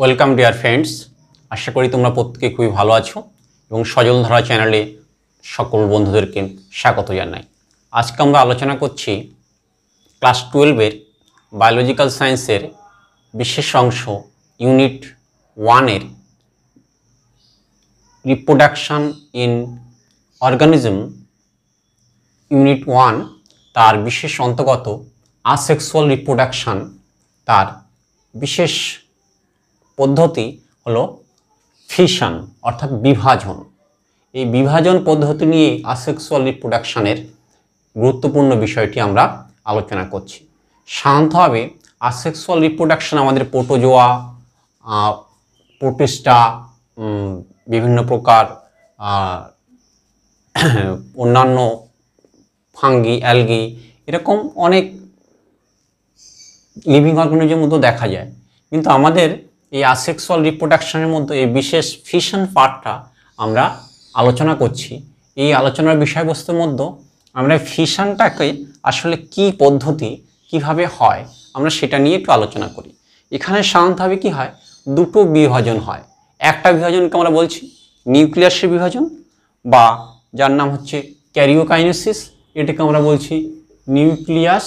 welcome dear friends আশা করি তোমরা প্রত্যেকে খুবই ভালো আছো এবং সজলধারা চ্যানেলে সকল বন্ধুদেরকে স্বাগত জানাই আজকে আমরা আলোচনা করছি ক্লাস টুয়েলভের বায়োলজিক্যাল সায়েন্সের বিশেষ অংশ ইউনিট ওয়ানের reproduction in organism unit one তার বিশেষ অন্তর্গত আসেক্সুয়াল রিপ্রোডাকশান তার বিশেষ পদ্ধতি হলো ফিশন অর্থাৎ বিভাজন এই বিভাজন পদ্ধতি নিয়ে আসেক্সুয়াল রিপ্রোডাকশানের গুরুত্বপূর্ণ বিষয়টি আমরা আলোচনা করছি সাধারণতভাবে আসেক্সুয়াল রিপ্রোডাকশান আমাদের পোটোজোয়া প্রোটিস্টা বিভিন্ন প্রকার অন্যান্য ফাঙ্গি অ্যালগি এরকম অনেক লিভিং অর্গানিজমের মতো দেখা যায় কিন্তু আমাদের এই আসেক্সুয়াল রিপ্রোডাকশনের মধ্যে এই বিশেষ ফিশন পার্টটা আমরা আলোচনা করছি এই আলোচনার বিষয়বস্তুর মধ্যে আমরা ফিশনটাকে আসলে কি পদ্ধতি কিভাবে হয় আমরা সেটা নিয়ে একটু আলোচনা করি এখানে সাধারণতভাবে কি হয় দুটো বিভাজন হয় একটা বিভাজনকে আমরা বলছি নিউক্লিয়াসের বিভাজন বা যার নাম হচ্ছে ক্যারিওকাইনেসিস এটাকে আমরা বলছি নিউক্লিয়াস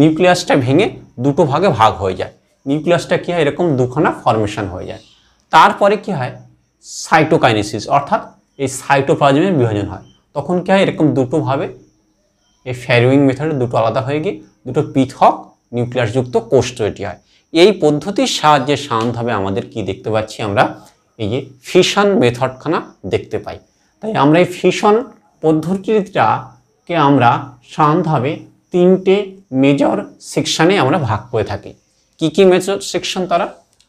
নিউক্লিয়াসটা ভেঙে দুটো ভাগে ভাগ হয়ে যায় নিউক্লিয়াসটা কী হয় এরকম দুখানা ফর্মেশন হয়ে যায় তারপরে কি হয় সাইটোকাইনেসিস অর্থাৎ এই সাইটোপ্লাজমের বিভাজন হয় তখন কী হয় এরকম দুটোভাবে এই ফ্যারুইং মেথডে দুটো আলাদা হয়ে গিয়ে দুটো পৃথক নিউক্লিয়াসযুক্ত কোষ তৈরি হয় এই পদ্ধতির সাহায্যে সাধারণভাবে আমাদের কি দেখতে পাচ্ছি আমরা এই যে ফিশন মেথডখানা দেখতে পাই তাই আমরা এই ফিশন পদ্ধতিটাকে আমরা সাধারণভাবে তিনটে মেজর সেকশানে আমরা ভাগ করে থাকি কি কি মেথড সেকশন তারা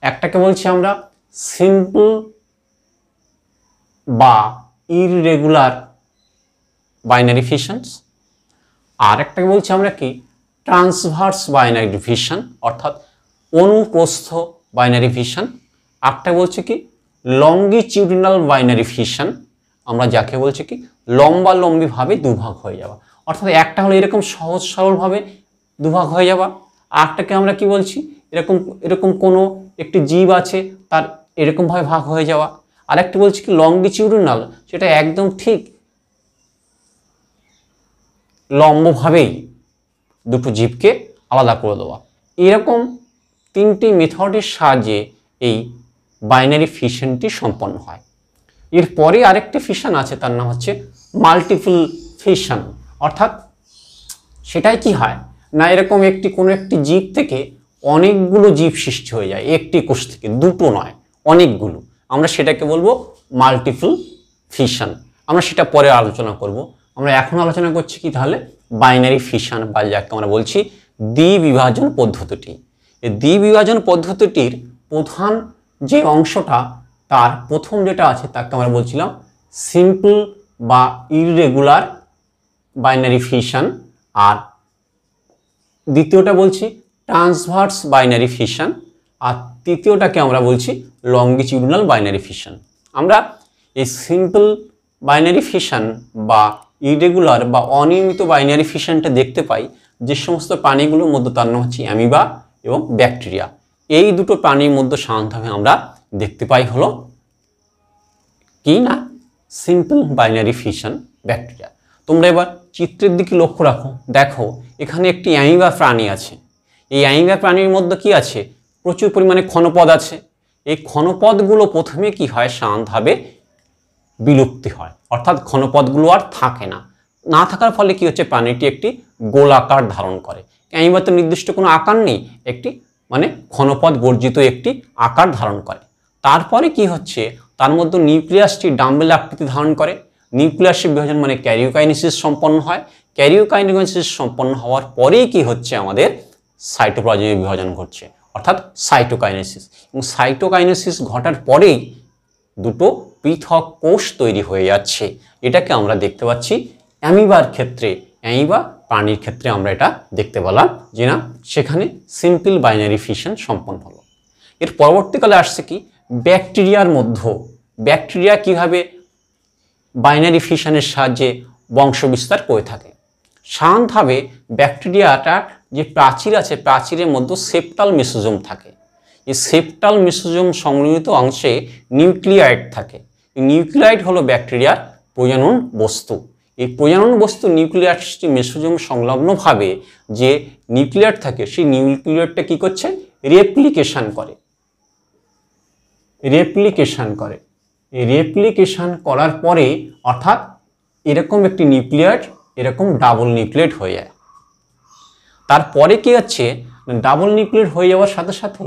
একটাকে বলছি আমরা সিম্পল বা ইরেগুলার বাইনারি ফিশনস আর একটাকে বলছি আমরা কি ট্রান্সভার্স বাইনারি ডিভিশন অর্থাৎ অনুপ্রস্থ বাইনারি ফিশন আরটা বলছে কি লঙ্গিচিউডিনাল বাইনারি ফিশন আমরা যাকে বলছি কি লম্বা লম্বিভাবে দুভাগ হয়ে যাওয়া অর্থাৎ একটা হলো এরকম সহজ সরলভাবে দুভাগ হয়ে যাওয়া আরটাকে আমরা কি বলছি এরকম এরকম কোনো একটি জীব আছে তার এরকমভাবে ভাগ হয়ে যাওয়া আরেকটি বলছি কি লঙ্গিচিউডনাল সেটা একদম ঠিক লম্বভাবেই দুটো জীবকে আলাদা করে দেওয়া এরকম তিনটি মেথডের সাহায্যে এই বাইনারি ফিশনটি সম্পন্ন হয় এরপরে আরেকটি ফিশন আছে তার নাম হচ্ছে মাল্টিপল ফিশন অর্থাৎ সেটাই কি হয় না এরকম একটি কোনো একটি জীব থেকে অনেকগুলো জীব সৃষ্টি হয়ে যায় একটি কোষ থেকে দুটো নয় অনেকগুলো আমরা সেটাকে বলবো মাল্টিপল ফিশন আমরা সেটা পরে আলোচনা করব আমরা এখন আলোচনা করছি কি তাহলে বাইনারি ফিশন বা যাকে আমরা বলছি দ্বিবিভাজন পদ্ধতিটি এই দ্বিবিভাজন পদ্ধতিটির প্রধান যে অংশটা তার প্রথম যেটা আছে তাকে আমরা বলছিলাম সিম্পল বা ইরেগুলার বাইনারি ফিশন আর দ্বিতীয়টা বলছি ট্রান্সভার্স বাইনারি ফিশন আর তৃতীয়টাকে আমরা বলছি লঙ্গিচিউডিনাল বাইনারি ফিশন আমরা এই সিম্পল বাইনারি ফিশন বা ইরেগুলার বা অনিয়মিত বাইনারি ফিশনটা দেখতে পাই যে সমস্ত প্রাণীগুলোর মধ্যে তার নাম হচ্ছে অ্যামিবা এবং ব্যাকটেরিয়া এই দুটো প্রাণীর মধ্যে সাধারণভাবে আমরা দেখতে পাই হলো কি না সিম্পল বাইনারি ফিশন ব্যাকটেরিয়া তোমরা এবার চিত্রের দিকে লক্ষ্য রাখো দেখো এখানে একটি অ্যামিবা প্রাণী আছে এই অ্যামিবা প্রাণীর মধ্যে কি আছে প্রচুর পরিমাণে ক্ষণপদ আছে এই ক্ষণপদগুলো প্রথমে কি হয় সাধারণভাবে বিলুপ্তি হয় অর্থাৎ ক্ষণপদগুলো আর থাকে না না থাকার ফলে কি হচ্ছে প্রাণীটি একটি গোলাকার ধারণ করে অ্যামিবা তো নির্দিষ্ট কোনো আকার নেই একটি মানে ক্ষণপদ বর্জিত একটি আকার ধারণ করে তারপরে কি হচ্ছে তার মধ্যে নিউক্লিয়াসটি ডাম্বেল আকৃতি ধারণ করে নিউক্লিয়াসের বিভাজন মানে ক্যারিওকাইনিসিস সম্পন্ন হয় ক্যারিওকাইনেসিস সম্পন্ন হওয়ার পরেই কি হচ্ছে আমাদের সাইটোপ্লাজমে বিভাজন ঘটছে অর্থাৎ সাইটোকাইনেসিস এবং সাইটোকাইনেসিস ঘটার পরেই দুটো পৃথক কোষ তৈরি হয়ে যাচ্ছে এটাকে আমরা দেখতে পাচ্ছি অ্যামিবার ক্ষেত্রে অ্যামিবা প্রাণীর ক্ষেত্রে আমরা এটা দেখতে পেলাম যে না সেখানে সিম্পল বাইনারি ফিশন সম্পন্ন হলো এর পরবর্তীকালে আসছে কি ব্যাকটেরিয়ার মধ্যে ব্যাকটেরিয়া কিভাবে বাইনারি ফিশনের সাহায্যে বংশবিস্তার করে থাকে সাধারণভাবে ব্যাকটেরিয়াটা যে প্রাচীর আছে প্রাচীরের মধ্যে সেপ্টাল মেসোজোম থাকে এই সেপ্টাল মেসোজোম সংমিলিত অংশে নিউক্লিয়াইড থাকে নিউক্লিয়াইড হলো ব্যাকটেরিয়ার প্রজনন বস্তু এই প্রজনন বস্তু নিউক্লিয়াসটি মেসোজোম সংলগ্নভাবে যে নিউক্লিয়ার থাকে সেই নিউক্লিয়ারটা কি করছে রেপ্লিকেশান করে রেপ্লিকেশান করে রেপ্লিকেশান করার পরে অর্থাৎ এরকম একটি নিউক্লিয়ার এরকম ডাবল নিউক্লিয়েট হয়ে যায় তারপরে কি হচ্ছে ডাবল নিউক্লিয়ার হয়ে যাওয়ার সাথে সাথে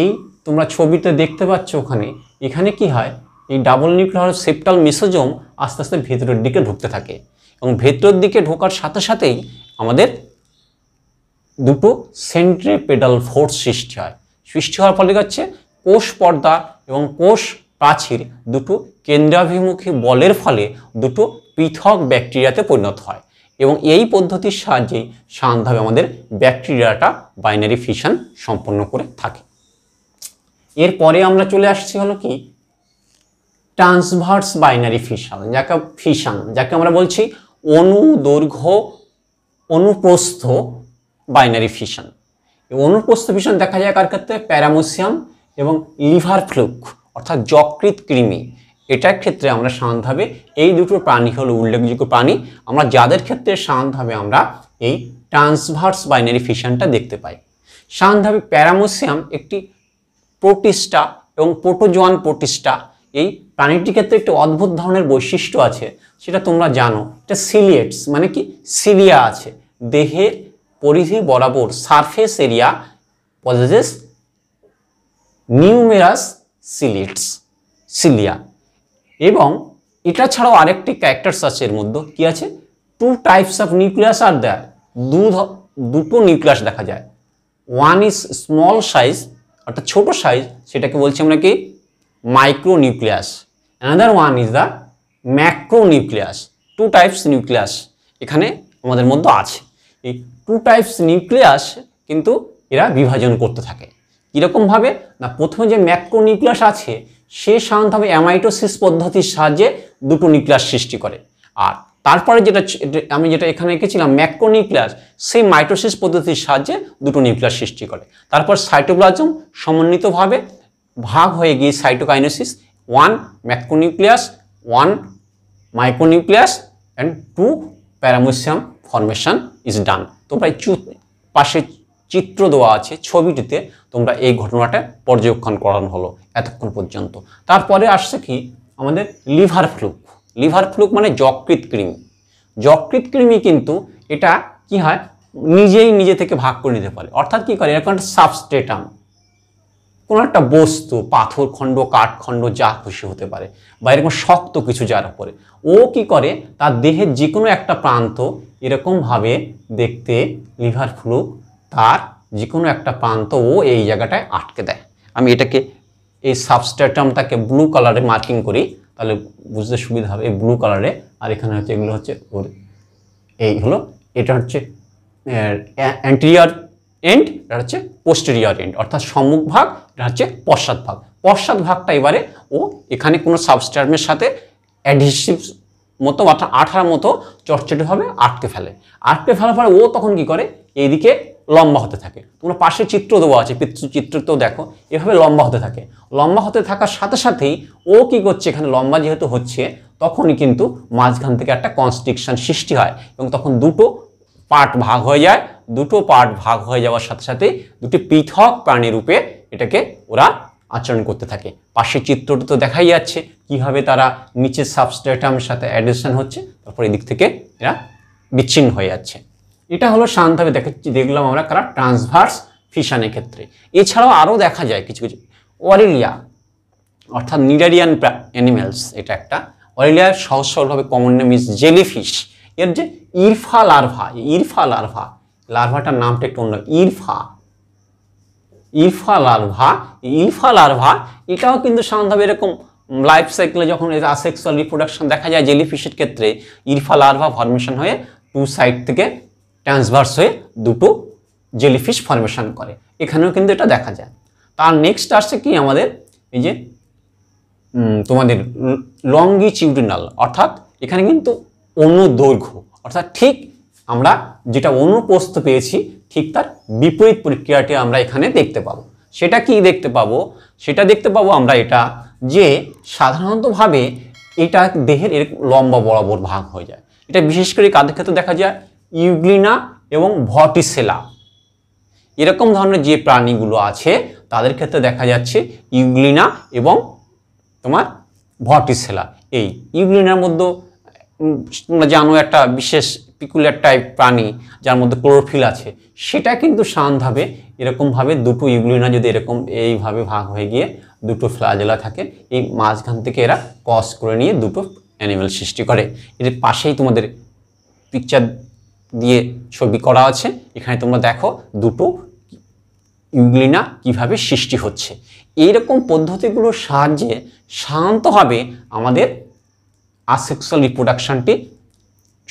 এই তোমরা ছবিতে দেখতে পাচ্ছ ওখানে এখানে কি হয় এই ডাবল নিউক্লিয়ার সেপ্টাল মেসোজম আস্তে আস্তে ভেতরের দিকে ঢুকতে থাকে এবং ভেতরের দিকে ঢোকার সাথে সাথেই আমাদের দুটো সেন্ট্রি পেডাল ফোর্স সৃষ্টি হয় সৃষ্টি হওয়ার ফলে হচ্ছে কোষ পর্দা এবং কোষ প্রাচীর দুটো কেন্দ্রাভিমুখী বলের ফলে দুটো পৃথক ব্যাকটেরিয়াতে পরিণত হয় এবং এই পদ্ধতির সাহায্যে সাধারণভাবে আমাদের ব্যাকটেরিয়াটা বাইনারি ফিশন সম্পন্ন করে থাকে এরপরে আমরা চলে আসছি হলো কি ট্রান্সভার্স বাইনারি ফিশন যাকে ফিশন যাকে আমরা বলছি অনু দৈর্ঘ্য অনুপ্রস্থ বাইনারি ফিশন অনুপ্রস্থ ফিশন দেখা যায় কার ক্ষেত্রে প্যারামোসিয়াম এবং লিভার ফ্লুক অর্থাৎ যকৃত কৃমি এটার ক্ষেত্রে আমরা শান্ত হবে এই দুটো প্রাণী হলো উল্লেখযোগ্য প্রাণী আমরা যাদের ক্ষেত্রে শান্ত হবে আমরা এই ট্রান্সভার্স বাইনারি ফিশনটা দেখতে পাই শান্ত হবে প্যারামোসিয়াম একটি প্রোটিস্টা এবং পোটোজোয়ান প্রোটিস্টা এই প্রাণীটির ক্ষেত্রে একটি অদ্ভুত ধরনের বৈশিষ্ট্য আছে সেটা তোমরা জানো এটা সিলিয়েটস মানে কি সিলিয়া আছে দেহের পরিধি বরাবর surface area possesses numerous ciliates cilia এবং এটা ছাড়াও আরেকটি ক্যারেক্টারস আছে এর মধ্যে কি আছে টু টাইপস অফ নিউক্লিয়াস আর দেয়ার দু দুটো নিউক্লিয়াস দেখা যায় ওয়ান ইজ স্মল সাইজ অর্থাৎ ছোট সাইজ সেটাকে বলছি আমরা কি micro nucleus another one is the macro nucleus two types nucleus এখানে আমাদের মধ্যে আছে এই টু টাইপস নিউক্লিয়াস কিন্তু এরা বিভাজন করতে থাকে কীরকমভাবে না প্রথমে যে ম্যাক্রো নিউক্লিয়াস আছে সে সাধারণতভাবে অ্যামাইটোসিস পদ্ধতির সাহায্যে দুটো নিউক্লিয়াস সৃষ্টি করে আর তারপরে যেটা আমি যেটা এখানে এঁকেছিলাম ম্যাক্রোনিউক্লিয়াস সেই মাইটোসিস পদ্ধতির সাহায্যে দুটো নিউক্লিয়াস সৃষ্টি করে তারপর সাইটোপ্লাজম সমন্বিতভাবে ভাগ হয়ে গিয়ে cytokinesis one macronucleus one micronucleus and two paramoecium formation is done তো প্রায় চু পাশে চিত্র দেওয়া আছে ছবিটিতে তোমরা এই ঘটনাটা পর্যবেক্ষণ করানো হলো এতক্ষণ পর্যন্ত তারপরে আসছে কি আমাদের লিভার ফ্লুক লিভার ফ্লুক মানে যকৃত কৃমি যকৃত কৃমি কিন্তু এটা কি হয় নিজেই নিজে থেকে ভাগ করে নিতে পারে অর্থাৎ কি করে এরকম একটা সাবস্টেটাম কোনো একটা বস্তু পাথর খণ্ড কাঠখণ্ড যা খুশি হতে পারে বা এরকম শক্ত কিছু যার উপরে ও কি করে তার দেহের যে কোনো একটা প্রান্ত এরকমভাবে দেখতে লিভার ফ্লুক তার যে কোনো একটা প্রান্ত ও এই জায়গাটায় আটকে দেয় আমি এটাকে এই সাবস্টেটামটাকে ব্লু কালারে মার্কিং করি তাহলে বুঝতে সুবিধা হবে এই ব্লু কালারে আর এখানে হচ্ছে এগুলো হচ্ছে ওর এই হলো এটা হচ্ছে অ্যান্টেরিয়ার এন্ড এটা হচ্ছে পোস্টেরিয়ার এন্ড অর্থাৎ সম্মুখ ভাগ এটা হচ্ছে পশ্চাৎ ভাগ পশ্চাৎ ভাগটা এবারে ও এখানে কোনো সাবস্টারমের সাথে অ্যাডহেসিভ মতো অর্থাৎ আঠার মতো চটচটে হবে আটকে ফেলে আটকে ফেলার পরে ও তখন কি করে এইদিকে লম্বা হতে থাকে তোমরা পাশে চিত্র দেওয়া আছে তো দেখো এভাবে লম্বা হতে থাকে লম্বা হতে থাকার সাথে সাথেই ও কী করছে এখানে লম্বা যেহেতু হচ্ছে তখনই কিন্তু মাঝখান থেকে একটা কনস্ট্রিকশান সৃষ্টি হয় এবং তখন দুটো পার্ট ভাগ হয়ে যায় দুটো পার্ট ভাগ হয়ে যাওয়ার সাথে সাথে দুটি পৃথক প্রাণী রূপে এটাকে ওরা আচরণ করতে থাকে পাশের চিত্রটি তো দেখাই যাচ্ছে কিভাবে তারা নিচের সাবস্ট্রেটামের সাথে অ্যাডেশন হচ্ছে তারপর এদিক থেকে এরা বিচ্ছিন্ন হয়ে যাচ্ছে এটা হলো শান্তভাবে দেখাচ্ছি দেখলাম আমরা কারা ট্রান্সভার্স ফিশানের ক্ষেত্রে এছাড়াও আরও দেখা যায় কিছু কিছু অরেলিয়া অর্থাৎ নিডারিয়ান অ্যানিমেলস এটা একটা অরেলিয়া সহজ সরলভাবে কমন নেম ইস জেলিফিশ এর যে ইরফা লার্ভা ইরফা লার্ভা লার্ভাটার নামটা একটু অন্য ইরফা ইরফা লার্ভা ইরফা লার্ভা এটাও কিন্তু সাধারণভাবে এরকম লাইফ সাইকেলে যখন এর আসেক্সুয়াল রিপ্রোডাকশন দেখা যায় জেলিফিশের ক্ষেত্রে ইরফা লার্ভা ফর্মেশন হয়ে টু সাইড থেকে ট্রান্সভার্স হয়ে দুটো জেলিফিশ ফর্মেশন করে এখানেও কিন্তু এটা দেখা যায় তার নেক্সট আসছে কি আমাদের এই যে তোমাদের লঙ্গিচিউডিনাল অর্থাৎ এখানে কিন্তু অনুদৈর্ঘ্য অর্থাৎ ঠিক আমরা যেটা অনুপ্রস্থ পেয়েছি ঠিক তার বিপরীত প্রক্রিয়াটি আমরা এখানে দেখতে পাবো সেটা কি দেখতে পাবো সেটা দেখতে পাবো আমরা এটা যে সাধারণতভাবে এটা দেহের এরকম লম্বা বরাবর ভাগ হয়ে যায় এটা বিশেষ করে কাদের ক্ষেত্রে দেখা যায় ইউগ্লিনা এবং ভটিসেলা এরকম ধরনের যে প্রাণীগুলো আছে তাদের ক্ষেত্রে দেখা যাচ্ছে ইউগ্লিনা এবং তোমার ভটিসেলা এই ইউগ্লিনার মধ্যে তোমরা জানো একটা বিশেষ পিকুলার টাইপ প্রাণী যার মধ্যে ক্লোরোফিল আছে সেটা কিন্তু সানভাবে এরকমভাবে দুটো ইউগ্লিনা যদি এরকম এইভাবে ভাগ হয়ে গিয়ে দুটো ফ্লাজেলা থাকে এই মাঝখান থেকে এরা ক্রস করে নিয়ে দুটো অ্যানিমেল সৃষ্টি করে এর পাশেই তোমাদের পিকচার দিয়ে ছবি করা আছে এখানে তোমরা দেখো দুটো ইউগ্লিনা কিভাবে সৃষ্টি হচ্ছে এইরকম পদ্ধতিগুলোর সাহায্যে শান্তভাবে আমাদের আসেক্সুয়াল রিপ্রোডাকশানটি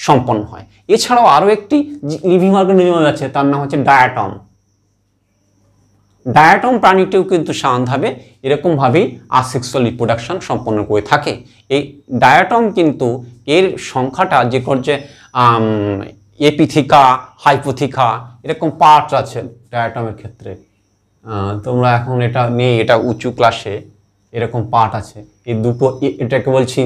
সম্পন্ন হয় এছাড়াও আরও একটি লিভিং অর্গানিজম আছে তার নাম হচ্ছে ডায়াটম ডায়াটম প্রাণীটিও কিন্তু সাধারণভাবে এরকমভাবেই আসেক্সুয়াল রিপ্রোডাকশান সম্পন্ন করে থাকে এই ডায়াটম কিন্তু এর সংখ্যাটা যে করছে এপিথিকা হাইপোথিকা এরকম পার্ট আছে ডায়াটমের ক্ষেত্রে তোমরা এখন এটা নেই এটা উঁচু ক্লাসে এরকম পার্ট আছে এই দুটো এটাকে বলছি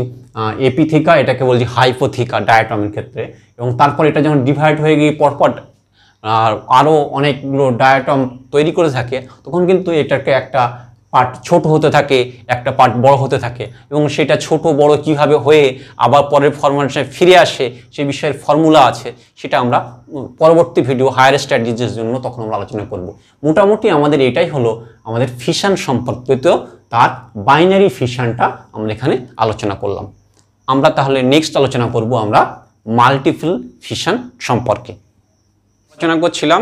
এপিথিকা এটাকে বলছি হাইপোথিকা ডায়াটমের ক্ষেত্রে এবং তারপর এটা যখন ডিভাইড হয়ে গিয়ে পরপর আর আরও অনেকগুলো ডায়াটম তৈরি করে থাকে তখন কিন্তু এটাকে একটা পার্ট ছোট হতে থাকে একটা পার্ট বড় হতে থাকে এবং সেটা ছোট বড় কিভাবে হয়ে আবার পরের ফরমেশনে ফিরে আসে সে বিষয়ের ফর্মুলা আছে সেটা আমরা পরবর্তী ভিডিও হায়ার স্টাডিজের জন্য তখন আমরা আলোচনা করব মোটামুটি আমাদের এটাই হলো আমাদের ফিশান সম্পর্কিত তার বাইনারি ফিশানটা আমরা এখানে আলোচনা করলাম আমরা তাহলে নেক্সট আলোচনা করব আমরা মাল্টিপল ফিশান সম্পর্কে আলোচনা করছিলাম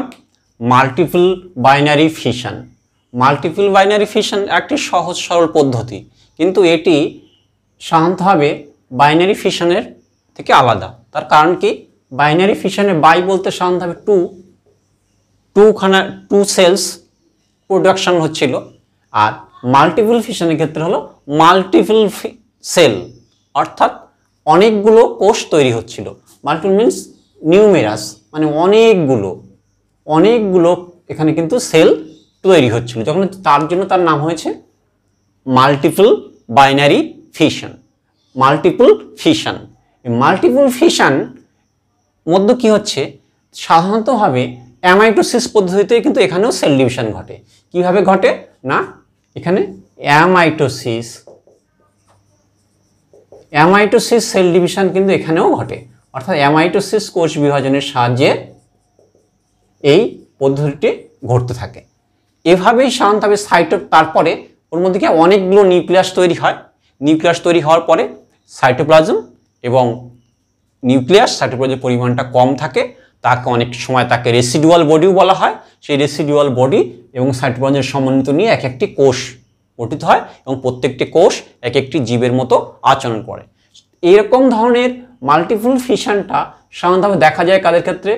multiple binary fission multiple binary fission একটি সহজ সরল পদ্ধতি কিন্তু এটি সাধারণতভাবে বাইনারি ফিশনের থেকে আলাদা তার কারণ কি বাইনারি ফিশনে বাই বলতে সাধারণতভাবে টু টুখানা টু সেলস প্রোডাকশান হচ্ছিল আর মাল্টিপল ফিশনের ক্ষেত্রে হলো মাল্টিপল সেল অর্থাৎ অনেকগুলো কোষ তৈরি হচ্ছিল মাল্টিপল মিনস নিউমেরাস মানে অনেকগুলো অনেকগুলো এখানে কিন্তু সেল তৈরি হচ্ছিল যখন তার জন্য তার নাম হয়েছে multiple binary fission multiple fission multiple fission মধ্যে কি হচ্ছে সাধারণতভাবে অ্যামাইটোসিস পদ্ধতিতে কিন্তু এখানেও সেল ডিভিশন ঘটে কিভাবে ঘটে না এখানে অ্যামাইটোসিস অ্যামাইটোসিস সেল ডিভিশন কিন্তু এখানেও ঘটে অর্থাৎ অ্যামাইটোসিস কোষ বিভাজনের সাহায্যে এই পদ্ধতিটি ঘটতে থাকে এভাবেই সাধারণত সাইটো তারপরে ওর মধ্যে কি অনেকগুলো নিউক্লিয়াস তৈরি হয় নিউক্লিয়াস তৈরি হওয়ার পরে সাইটোপ্লাজম এবং নিউক্লিয়াস সাইটোপ্লাজমের পরিমাণটা কম থাকে তাকে অনেক সময় তাকে রেসিডুয়াল বডিও বলা হয় সেই রেসিডুয়াল বডি এবং সাইটোপ্লাজমের সমন্বিত নিয়ে এক একটি কোষ গঠিত হয় এবং প্রত্যেকটি কোষ এক একটি জীবের মতো আচরণ করে এরকম ধরনের মাল্টিপুল ফিশনটা সাধারণত দেখা যায় কাদের ক্ষেত্রে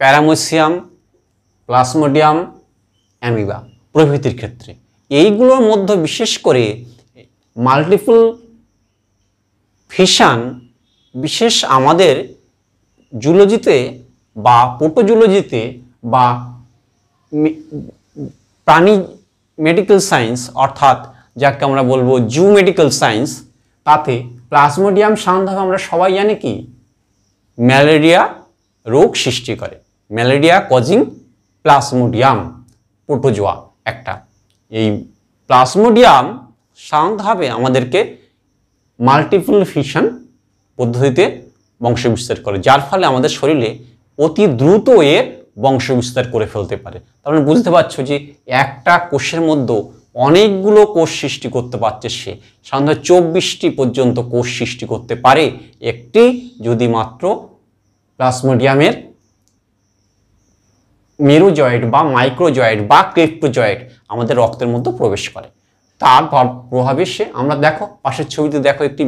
প্যারামোসিয়াম প্লাসমোডিয়াম অ্যামিবা প্রভৃতির ক্ষেত্রে এইগুলোর মধ্যে বিশেষ করে মাল্টিপুল ফিশান বিশেষ আমাদের জুলজিতে বা পোটোজুলজিতে বা প্রাণী মেডিকেল সায়েন্স অর্থাৎ যাকে আমরা বলবো জু মেডিকেল সায়েন্স তাতে প্লাজমোডিয়াম সাধারণত আমরা সবাই জানি কি ম্যালেরিয়া রোগ সৃষ্টি করে ম্যালেরিয়া কজিং প্লাজমোডিয়াম প্রোটোজোয়া একটা এই প্লাসমোডিয়াম সাধারণতভাবে আমাদেরকে মাল্টিপল ফিশন পদ্ধতিতে বংশবিস্তার করে যার ফলে আমাদের শরীরে অতি দ্রুত এ বংশবিস্তার করে ফেলতে পারে তাহলে বুঝতে পারছো যে একটা কোষের মধ্যে অনেকগুলো কোষ সৃষ্টি করতে পারছে সে সাধারণত চব্বিশটি পর্যন্ত কোষ সৃষ্টি করতে পারে একটি যদি মাত্র প্লাসমোডিয়ামের মেরু জয়েন্ট বা মাইক্রো জয়েন্ট বা ক্রিপ্টো জয়েন্ট আমাদের রক্তের মধ্যে প্রবেশ করে তার প্রভাবে সে আমরা দেখো পাশের ছবিতে দেখো একটি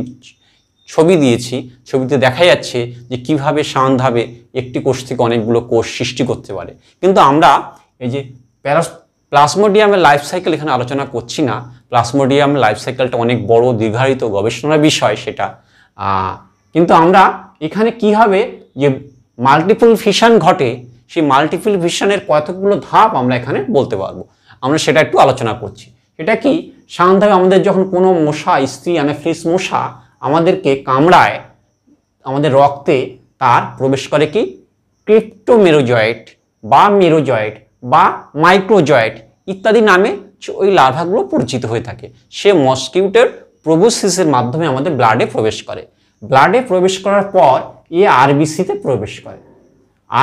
ছবি দিয়েছি ছবিতে দেখা যাচ্ছে যে কিভাবে সানধাবে একটি কোষ থেকে অনেকগুলো কোষ সৃষ্টি করতে পারে কিন্তু আমরা এই যে প্যারাস প্লাসমোডিয়ামের লাইফ সাইকেল এখানে আলোচনা করছি না প্লাসমোডিয়াম লাইফ সাইকেলটা অনেক বড় দীর্ঘায়িত গবেষণার বিষয় সেটা কিন্তু আমরা এখানে কি হবে যে মাল্টিপল ফিশন ঘটে সেই মাল্টিপল ভিশনের কতগুলো ধাপ আমরা এখানে বলতে পারবো আমরা সেটা একটু আলোচনা করছি সেটা কি সাধারণভাবে আমাদের যখন কোনো মশা স্ত্রী অ্যানাফ্লিস মশা আমাদেরকে কামড়ায় আমাদের রক্তে তার প্রবেশ করে কি ক্রিপ্টোমেরোজয়েট বা মেরোজয়েট বা মাইক্রোজয়েট ইত্যাদি নামে ওই লার্ভাগুলো পরিচিত হয়ে থাকে সে মসকিউটের প্রবোসিসের মাধ্যমে আমাদের ব্লাডে প্রবেশ করে ব্লাডে প্রবেশ করার পর এ আরবিসিতে প্রবেশ করে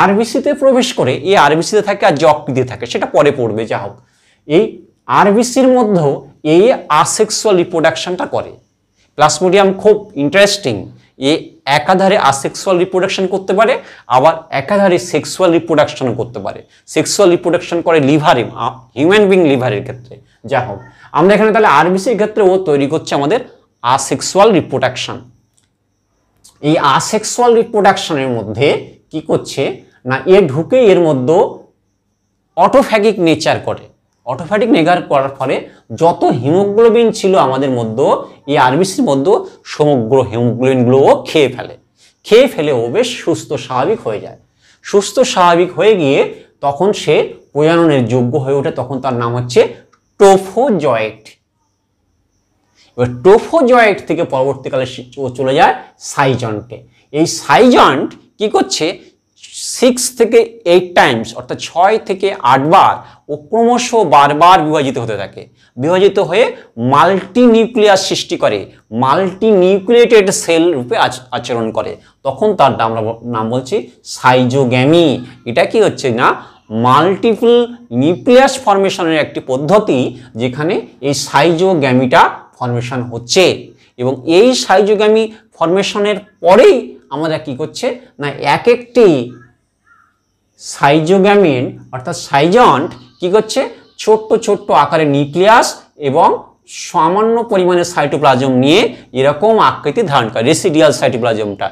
আরবিসিতে প্রবেশ করে এই আরবিসিতে থাকে আর যে অকৃতি থাকে সেটা পরে পড়বে যা হোক এই আরবিসির মধ্যেও এই আসেক্সুয়াল রিপ্রোডাকশনটা করে প্লাসমোডিয়াম খুব ইন্টারেস্টিং এ একাধারে আসেক্সুয়াল রিপ্রোডাকশন করতে পারে আবার একাধারে সেক্সুয়াল রিপ্রোডাকশন করতে পারে সেক্সুয়াল রিপ্রোডাকশন করে লিভারে হিউম্যান বিং লিভারের ক্ষেত্রে যা হোক আমরা এখানে তাহলে আরবিসির ক্ষেত্রে ও তৈরি করছে আমাদের আসেক্সুয়াল রিপ্রোডাকশন এই আসেক্সুয়াল রিপ্রোডাকশনের মধ্যে কি করছে না এ ঢুকে এর মধ্যে অটোফ্যাগিক নেচার করে অটোফ্যাটিক নেগার করার ফলে যত হিমোগ্লোবিন ছিল আমাদের মধ্যে এই আরবিসির মধ্যে সমগ্র হিমোগ্লোবিনগুলোও খেয়ে ফেলে খেয়ে ফেলে ও বেশ সুস্থ স্বাভাবিক হয়ে যায় সুস্থ স্বাভাবিক হয়ে গিয়ে তখন সে প্রজননের যোগ্য হয়ে ওঠে তখন তার নাম হচ্ছে টোফোজয়েট এবার টোফোজয়েট থেকে পরবর্তীকালে ও চলে যায় সাইজন্টে এই সাইজন্ট কি করছে সিক্স থেকে এইট টাইমস অর্থাৎ ছয় থেকে আটবার ও ক্রমশ বারবার বিভাজিত হতে থাকে বিভাজিত হয়ে মাল্টি নিউক্লিয়াস সৃষ্টি করে মাল্টি নিউক্লিয়েটেড সেল রূপে আচরণ করে তখন তার নাম নাম বলছি সাইজোগ্যামি এটা কি হচ্ছে না মাল্টিপল নিউক্লিয়াস ফর্মেশনের একটি পদ্ধতি যেখানে এই সাইজোগ্যামিটা ফর্মেশন হচ্ছে এবং এই সাইজোগ্যামি ফর্মেশনের পরেই আমাদের কি করছে না এক একটি সাইজোগ্যামিন অর্থাৎ সাইজন্ট কি করছে ছোট্ট ছোট্ট আকারে নিউক্লিয়াস এবং সামান্য পরিমাণে সাইটোপ্লাজম নিয়ে এরকম আকৃতি ধারণ করে রেসিডিয়াল সাইটোপ্লাজমটা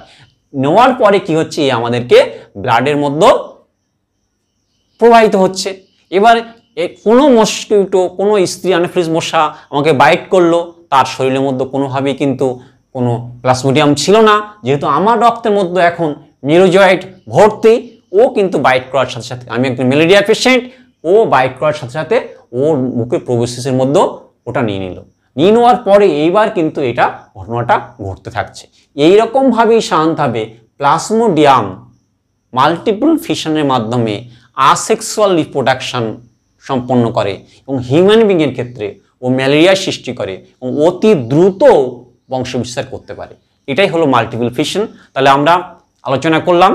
নেওয়ার পরে কি হচ্ছে এই আমাদেরকে ব্লাডের মধ্যে প্রবাহিত হচ্ছে এবার কোনো মস্কিটো কোনো স্ত্রী আনফ্রিজ মশা আমাকে বাইট করলো তার শরীরের মধ্যে কোনোভাবেই কিন্তু কোনো প্লাসমোডিয়াম ছিল না যেহেতু আমার রক্তের মধ্যে এখন মিরোজয়েড ভর্তি ও কিন্তু বাইট করার সাথে সাথে আমি একজন ম্যালেরিয়া পেশেন্ট ও বাইট করার সাথে সাথে ওর মুখে প্রবেশের মধ্যেও ওটা নিয়ে নিল নিয়ে নেওয়ার পরে এইবার কিন্তু এটা ঘটনাটা ঘটতে থাকছে এইরকমভাবেই সাধারণতভাবে প্লাসমোডিয়াম মাল্টিপল ফিশনের মাধ্যমে আসেক্সুয়াল রিপ্রোডাকশান সম্পন্ন করে এবং হিউম্যান বিংয়ের ক্ষেত্রে ও ম্যালেরিয়া সৃষ্টি করে এবং অতি দ্রুত বংশবিস্তার করতে পারে এটাই হলো মাল্টিপল ফিশন তাহলে আমরা আলোচনা করলাম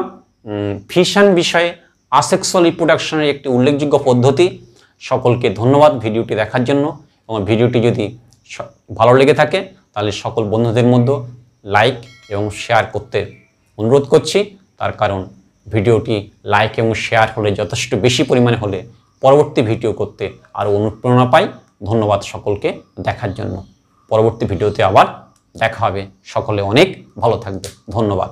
ফিশন বিষয়ে আসেক্সুয়াল রিপ্রোডাকশনের একটি উল্লেখযোগ্য পদ্ধতি সকলকে ধন্যবাদ ভিডিওটি দেখার জন্য এবং ভিডিওটি যদি ভালো লেগে থাকে তাহলে সকল বন্ধুদের মধ্যে লাইক এবং শেয়ার করতে অনুরোধ করছি তার কারণ ভিডিওটি লাইক এবং শেয়ার হলে যথেষ্ট বেশি পরিমাণে হলে পরবর্তী ভিডিও করতে আরও অনুপ্রেরণা পাই ধন্যবাদ সকলকে দেখার জন্য পরবর্তী ভিডিওতে আবার দেখা হবে সকলে অনেক ভালো থাকবে ধন্যবাদ